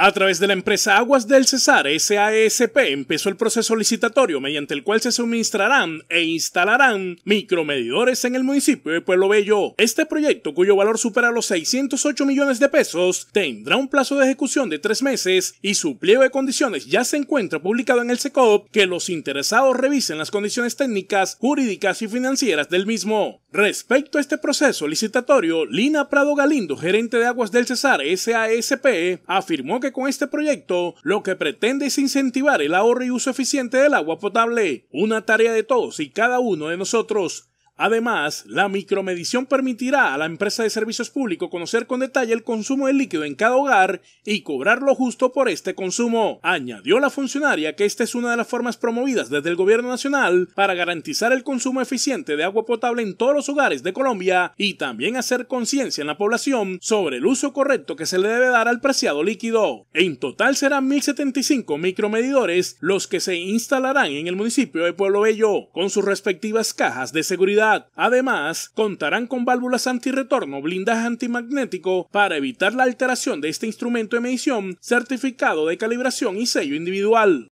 A través de la empresa Aguas del Cesar SASP empezó el proceso licitatorio mediante el cual se suministrarán e instalarán micromedidores en el municipio de Pueblo Bello. Este proyecto, cuyo valor supera los 608 millones de pesos, tendrá un plazo de ejecución de tres meses y su pliego de condiciones ya se encuentra publicado en el SECOP que los interesados revisen las condiciones técnicas, jurídicas y financieras del mismo. Respecto a este proceso licitatorio, Lina Prado Galindo, gerente de Aguas del Cesar SASP, e, afirmó que con este proyecto lo que pretende es incentivar el ahorro y uso eficiente del agua potable, una tarea de todos y cada uno de nosotros. Además, la micromedición permitirá a la empresa de servicios públicos conocer con detalle el consumo de líquido en cada hogar y cobrar lo justo por este consumo. Añadió la funcionaria que esta es una de las formas promovidas desde el gobierno nacional para garantizar el consumo eficiente de agua potable en todos los hogares de Colombia y también hacer conciencia en la población sobre el uso correcto que se le debe dar al preciado líquido. En total serán 1.075 micromedidores los que se instalarán en el municipio de Pueblo Bello, con sus respectivas cajas de seguridad. Además, contarán con válvulas antirretorno, blindaje antimagnético para evitar la alteración de este instrumento de medición, certificado de calibración y sello individual.